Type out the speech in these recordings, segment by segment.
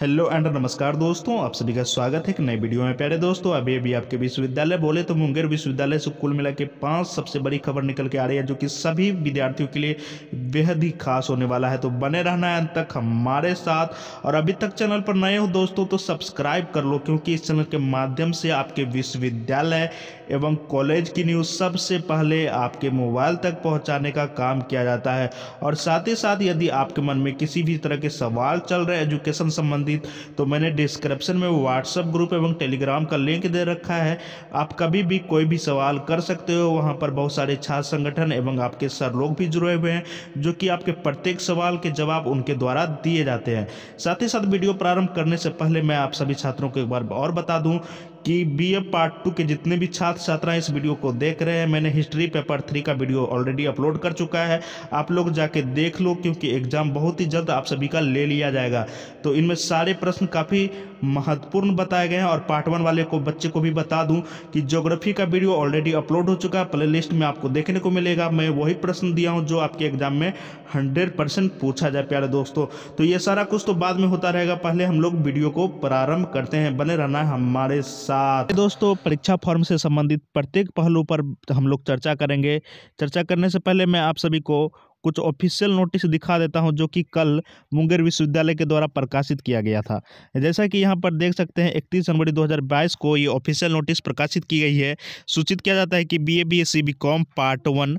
hello and नमस्कार दोस्तों आप सभी का स्वागत है एक नए वीडियो में प्यारे दोस्तों अभी अभी आपके विश्वविद्यालय बोले तो मुंगेर विश्वविद्यालय से कुल मिला के पाँच सबसे बड़ी खबर निकल के आ रही है जो कि सभी विद्यार्थियों के लिए बेहद ही खास होने वाला है तो बने रहना है अंत तक हमारे साथ और अभी तक चैनल पर नए हो दोस्तों तो सब्सक्राइब कर लो क्योंकि इस चैनल के माध्यम से आपके विश्वविद्यालय एवं कॉलेज की न्यूज़ सबसे पहले आपके मोबाइल तक पहुंचाने का काम किया जाता है और साथ ही साथ यदि आपके मन में किसी भी तरह के सवाल चल रहे एजुकेशन संबंधित तो मैंने डिस्क्रिप्शन में व्हाट्सअप ग्रुप एवं टेलीग्राम का लिंक दे रखा है आप कभी भी कोई भी सवाल कर सकते हो वहाँ पर बहुत सारे छात्र संगठन एवं आपके सर लोग भी जुड़े हुए हैं जो कि आपके प्रत्येक सवाल के जवाब उनके द्वारा दिए जाते हैं साथ ही साथ वीडियो प्रारंभ करने से पहले मैं आप सभी छात्रों को एक बार और बता दूं कि बीए पार्ट टू के जितने भी छात्र छात्राएं इस वीडियो को देख रहे हैं मैंने हिस्ट्री पेपर थ्री का वीडियो ऑलरेडी अपलोड कर चुका है आप लोग जाके देख लो क्योंकि एग्ज़ाम बहुत ही जल्द आप सभी का ले लिया जाएगा तो इनमें सारे प्रश्न काफ़ी महत्वपूर्ण बताए गए हैं और पार्ट वन वाले को बच्चे को भी बता दूं कि ज्योग्राफी का वीडियो ऑलरेडी अपलोड हो चुका है प्ले लिस्ट में आपको देखने को मिलेगा मैं वही प्रश्न दिया हूँ जो आपके एग्जाम में हंड्रेड परसेंट पूछा जाए प्यारे दोस्तों तो ये सारा कुछ तो बाद में होता रहेगा पहले हम लोग वीडियो को प्रारंभ करते हैं बने रहना है हमारे साथ दोस्तों परीक्षा फॉर्म से संबंधित प्रत्येक पहलू पर हम लोग चर्चा करेंगे चर्चा करने से पहले मैं आप सभी को कुछ ऑफिशियल नोटिस दिखा देता हूं जो कि कल मुंगेर विश्वविद्यालय के द्वारा प्रकाशित किया गया था जैसा कि यहां पर देख सकते हैं इकतीस जनवरी 2022 को ये ऑफिशियल नोटिस प्रकाशित की गई है सूचित किया जाता है कि B A B S C B com part one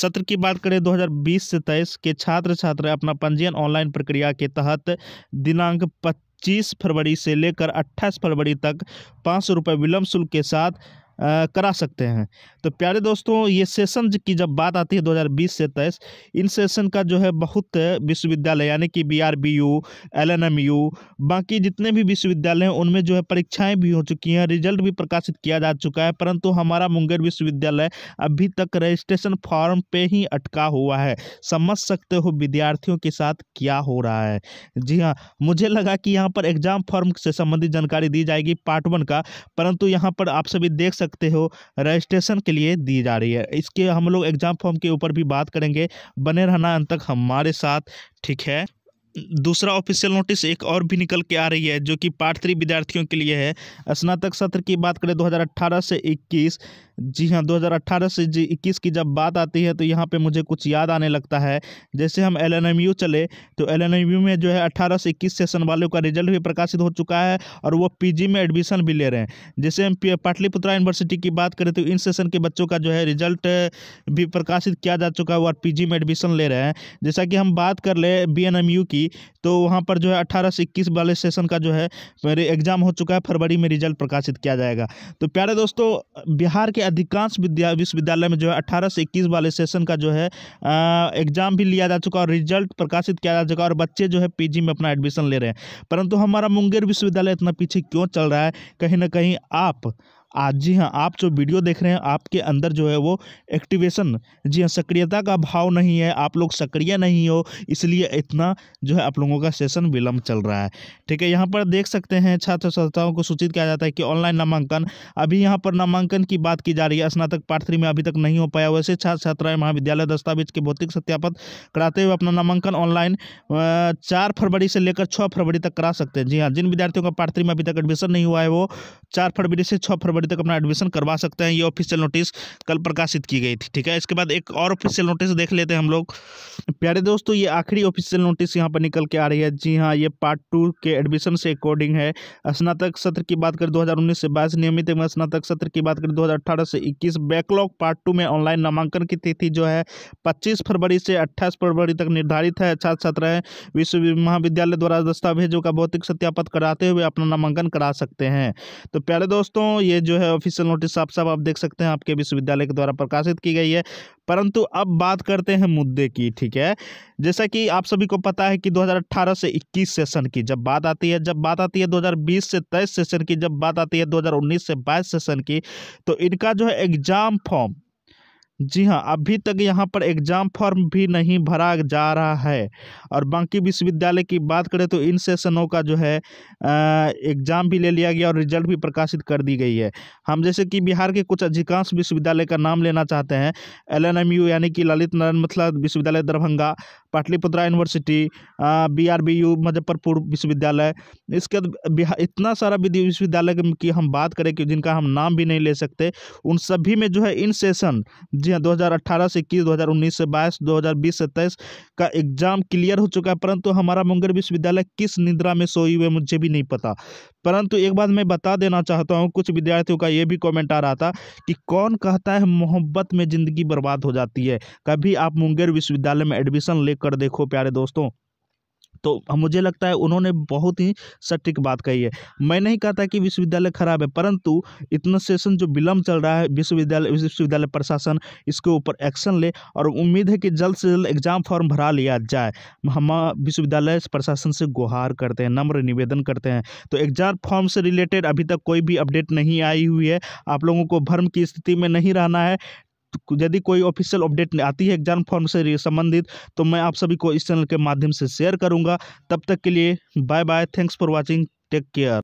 सत्र की बात करें 2020 से तेईस के छात्र छात्र अपना पंजीयन ऑनलाइन प्रक्रिया के तहत दिनांक पच्चीस फरवरी से लेकर अट्ठाईस फरवरी तक पाँच सौ रुपये विलम्ब शुल्क के साथ करा सकते हैं तो प्यारे दोस्तों ये सेशन की जब बात आती है 2020 से तेईस इन सेशन का जो है बहुत विश्वविद्यालय यानी कि B R B U L N M U बाकी जितने भी विश्वविद्यालय हैं उनमें जो है परीक्षाएं भी हो चुकी हैं रिजल्ट भी प्रकाशित किया जा चुका है परंतु हमारा मुंगेर विश्वविद्यालय अभी तक रजिस्ट्रेशन फॉर्म पर ही अटका हुआ है समझ सकते हो विद्यार्थियों के साथ क्या हो रहा है जी हाँ मुझे लगा कि यहाँ पर एग्जाम फॉर्म से संबंधित जानकारी दी जाएगी पार्ट वन का परंतु यहाँ पर आप सभी देख सकते सकते हो रजिस्ट्रेशन के लिए दी जा रही है इसके हम लोग एग्जाम फॉर्म के ऊपर भी बात करेंगे बने रहना अंत तक हमारे साथ ठीक है दूसरा ऑफिशियल नोटिस एक और भी निकल के आ रही है जो कि पार्ट थ्री विद्यार्थियों के लिए है स्नातक सत्र की बात करें 2018 से जी हाँ 2018 से जी इक्कीस की जब बात आती है तो यहाँ पे मुझे कुछ याद आने लगता है जैसे हम एल चले तो एल में जो है अट्ठारह से इक्कीस सेशन वालों का रिजल्ट भी प्रकाशित हो चुका है और वो पी में एडमिशन भी ले रहे हैं जैसे हम पाटलिपुत्रा यूनिवर्सिटी की बात करें तो इन सेशन के बच्चों का जो है रिजल्ट भी प्रकाशित किया जा चुका है और पी में एडमिशन ले रहे हैं जैसा कि हम बात कर ले बी की तो वहाँ पर जो है अट्ठारह से इक्कीस वाले सेशन का जो है एग्ज़ाम हो चुका है फरवरी में रिजल्ट प्रकाशित किया जाएगा तो प्यारे दोस्तों बिहार के अधिकांश विद्या विश्वविद्यालय में जो है अठारह से इक्कीस वाले सेशन का जो है एग्जाम भी लिया जा चुका और रिजल्ट प्रकाशित किया जा चुका और बच्चे जो है पीजी में अपना एडमिशन ले रहे हैं परंतु हमारा मुंगेर विश्वविद्यालय इतना पीछे क्यों चल रहा है कहीं ना कहीं आप आज जी हाँ आप जो वीडियो देख रहे हैं आपके अंदर जो है वो एक्टिवेशन जी हाँ सक्रियता का भाव नहीं है आप लोग सक्रिय नहीं हो इसलिए इतना जो है आप लोगों का सेशन विलंब चल रहा है ठीक है यहाँ पर देख सकते हैं छात्र संस्थाओं को सूचित किया जाता है कि ऑनलाइन नामांकन अभी यहाँ पर नामांकन की बात की जा रही है स्नातक पार्ट थ्री में अभी तक नहीं हो पाया वैसे छात्र छात्राएं महाविद्यालय दस्तावेज के भौतिक सत्यापन कराते हुए अपना नामांकन ऑनलाइन चार फरवरी से लेकर छः फरवरी तक करा सकते हैं जी हाँ जिन विद्यार्थियों का पार्ट थ्री में अभी तक एडमिशन नहीं हुआ है वो चार फरवरी से छः फरवरी फरवरी तक अपना एडमिशन करवा सकते हैं ये ऑफिशियल नोटिस कल प्रकाशित की गई थी ठीक है इसके बाद एक और ऑफिशियल नोटिस देख लेते हैं हम लोग प्यारे दोस्तों ये आखिरी ऑफिशियल नोटिस यहाँ पर निकल के आ रही है जी हाँ ये पार्ट टू के एडमिशन से अकॉर्डिंग है स्नातक सत्र की बात करें 2019 से बाईस नियमित एवं स्नातक सत्र की बात करें 2018 से इक्कीस बैकलॉग पार्ट टू में ऑनलाइन नामांकन की तिथि जो है पच्चीस फरवरी से अट्ठाईस फरवरी तक निर्धारित है छात्र छात्राएं विश्व महाविद्यालय द्वारा दस्तावेजों का भौतिक सत्यापन कराते हुए अपना नामांकन करा सकते हैं तो प्यारे दोस्तों ये जो जो है ऑफिशियल नोटिस साफ साफ आप देख सकते हैं आपके विश्वविद्यालय के द्वारा प्रकाशित की गई है परंतु अब बात करते हैं मुद्दे की ठीक है जैसा कि आप सभी को पता है कि 2018 से 21 सेशन की जब बात आती है जब बात आती है 2020 से 23 सेशन की जब बात आती है 2019 से 22 सेशन की तो इनका जो है एग्जाम फॉर्म जी हाँ अभी तक यहाँ पर एग्ज़ाम फॉर्म भी नहीं भरा जा रहा है और बाकी विश्वविद्यालय की बात करें तो इन सेशनों का जो है एग्ज़ाम भी ले लिया गया और रिजल्ट भी प्रकाशित कर दी गई है हम जैसे कि बिहार के कुछ अधिकांश विश्वविद्यालय का नाम लेना चाहते हैं एल एन एम यू यानी कि ललित नारायण मिथिला विश्वविद्यालय Darbhanga Patliputra university B R B U Muzaffarpur विश्वविद्यालय इसके बिहार इतना सारा विश्वविद्यालय की हम बात करें कि जिनका हम नाम भी नहीं ले सकते उन सभी में जो है इन सेशन जी हाँ 2018 से इक्कीस 2019 से बाईस 2020 से तेईस का एग्जाम क्लियर हो चुका है परंतु हमारा मुंगेर विश्वविद्यालय किस निद्रा में सोई हुए मुझे भी नहीं पता परंतु एक बात मैं बता देना चाहता हूँ कुछ विद्यार्थियों का ये भी कमेंट आ रहा था कि कौन कहता है मोहब्बत में ज़िंदगी बर्बाद हो जाती है कभी आप मुंगेर विश्वविद्यालय में एडमिशन लेकर देखो प्यारे दोस्तों तो मुझे लगता है उन्होंने बहुत ही सटीक बात कही है मैं नहीं कहता कि विश्वविद्यालय खराब है परंतु इतना सेशन जो विलम्ब चल रहा है विश्वविद्यालय विश्वविद्यालय प्रशासन इसके ऊपर एक्शन ले और उम्मीद है कि जल्द से जल्द एग्जाम फॉर्म भरा लिया जाए हम विश्वविद्यालय प्रशासन से गुहार करते हैं नम्र निवेदन करते हैं तो एग्जाम फॉर्म से रिलेटेड अभी तक कोई भी अपडेट नहीं आई हुई है आप लोगों को भर्म की स्थिति में नहीं रहना है तो यदि कोई ऑफिशियल अपडेट आती है एग्जाम फॉर्म से संबंधित तो मैं आप सभी को इस चैनल के माध्यम से शेयर करूँगा तब तक के लिए bye bye thanks for watching take care